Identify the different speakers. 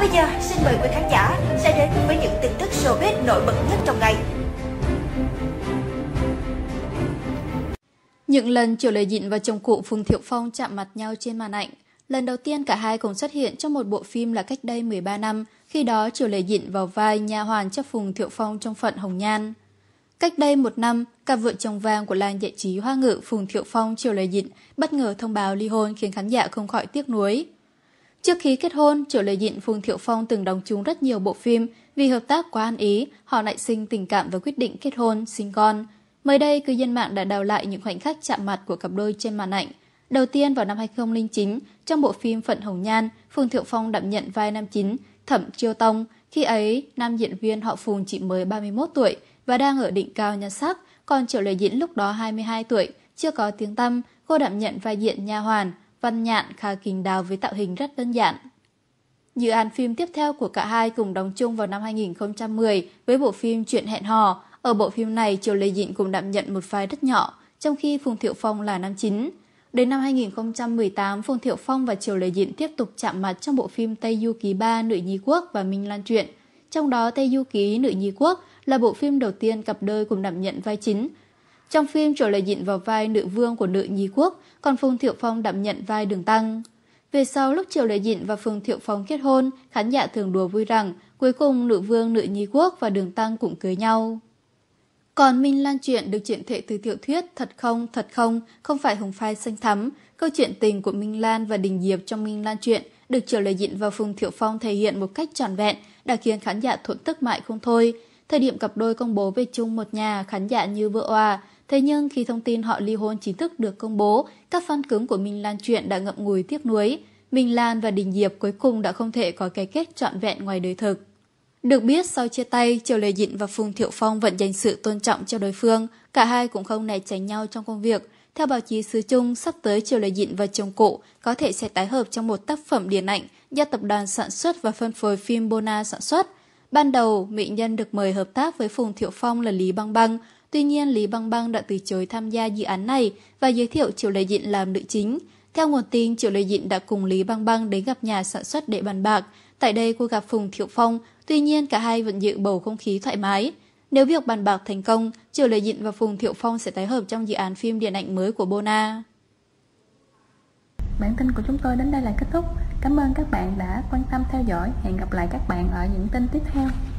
Speaker 1: bây giờ, xin mời quý khán giả sẽ đến với những tin tức showbiz nổi bật nhất trong ngày. Những lần Triệu Lệ Dịn và chồng cụ Phùng Thiệu Phong chạm mặt nhau trên màn ảnh, lần đầu tiên cả hai cùng xuất hiện trong một bộ phim là cách đây 13 năm, khi đó Triệu Lệ Dịn vào vai nha hoàn cho Phùng Thiệu Phong trong phận Hồng Nhan. Cách đây một năm, cặp vợ chồng vàng của làng giải trí Hoa Ngự Phùng Thiệu Phong Triều Lê Dịn bất ngờ thông báo ly hôn khiến khán giả không khỏi tiếc nuối. Trước khi kết hôn, Triệu Lệ Dịn Phương Thiệu Phong từng đóng chung rất nhiều bộ phim vì hợp tác quá an ý, họ nảy sinh tình cảm và quyết định kết hôn, sinh con. Mới đây, cư dân mạng đã đào lại những khoảnh khắc chạm mặt của cặp đôi trên màn ảnh. Đầu tiên vào năm 2009, trong bộ phim Phận Hồng Nhan, Phương Thiệu Phong đảm nhận vai nam chính Thẩm Chiêu Tông. Khi ấy, nam diễn viên họ Phùng chỉ mới 31 tuổi và đang ở đỉnh cao nhan sắc, còn Triệu Lệ Dĩnh lúc đó 22 tuổi, chưa có tiếng tăm, cô đảm nhận vai diện nha hoàn, Văn Nhạn kha kình đào với tạo hình rất đơn giản. Dự án phim tiếp theo của cả hai cùng đóng chung vào năm 2010 với bộ phim Chuyện hẹn hò. Ở bộ phim này, Triều Lê Dịn cũng đảm nhận một vai rất nhỏ, trong khi Phùng Thiệu Phong là nam chính. Đến năm 2018, Phùng Thiệu Phong và Triều Lê Dịn tiếp tục chạm mặt trong bộ phim Tây Du Ký 3 Nữ Nhi Quốc và Minh Lan Truyện. Trong đó, Tây Du Ký Nữ Nhi Quốc là bộ phim đầu tiên cặp đôi cùng đảm nhận vai chính, trong phim Triệu Lệ Dịn vào vai nữ vương của nữ nhí quốc, còn Phùng Thiệu Phong đảm nhận vai đường tăng. Về sau lúc Triệu Lệ Dịn và Phùng Thiệu Phong kết hôn, khán giả thường đùa vui rằng cuối cùng nữ vương nữ nhí quốc và đường tăng cũng cưới nhau. Còn Minh Lan Chuyện được chuyển thể từ tiểu thuyết Thật Không, Thật Không, không phải Hồng Phai Xanh Thắm. Câu chuyện tình của Minh Lan và Đình Diệp trong Minh Lan Chuyện được Triệu Lệ Dịn và Phùng Thiệu Phong thể hiện một cách trọn vẹn, đã khiến khán giả thuẫn tức mãi không thôi. Thời điểm cặp đôi công bố về chung một nhà, khán giả như vỡ oà, Thế nhưng khi thông tin họ ly hôn chính thức được công bố, các fan cứng của Minh Lan chuyện đã ngậm ngùi tiếc nuối. Minh Lan và Đình Diệp cuối cùng đã không thể có cái kết trọn vẹn ngoài đời thực. Được biết, sau chia tay, Triều Lê Dịn và Phùng Thiệu Phong vẫn dành sự tôn trọng cho đối phương, cả hai cũng không nảy tránh nhau trong công việc. Theo báo chí xứ Trung, sắp tới Triều Lê Dịn và chồng cụ có thể sẽ tái hợp trong một tác phẩm điện ảnh do tập đoàn sản xuất và phân phối phim Bona sản xuất. Ban đầu, mỹ nhân được mời hợp tác với Phùng Thiệu Phong là Lý Băng Băng, Tuy nhiên, Lý Băng Băng đã từ chối tham gia dự án này và giới thiệu Triệu Lê Dịn làm nữ chính. Theo nguồn tin, Triệu Lê Dịn đã cùng Lý Băng Băng đến gặp nhà sản xuất để bàn bạc. Tại đây cô gặp Phùng Thiệu Phong, tuy nhiên cả hai vẫn giữ bầu không khí thoải mái. Nếu việc bàn bạc thành công, Triệu Lê Dịn và Phùng Thiệu Phong sẽ tái hợp trong dự án phim điện ảnh mới của Bona. Bản tin của chúng tôi đến đây là kết thúc. Cảm ơn các bạn đã quan tâm theo dõi. Hẹn gặp lại các bạn ở những tin tiếp theo.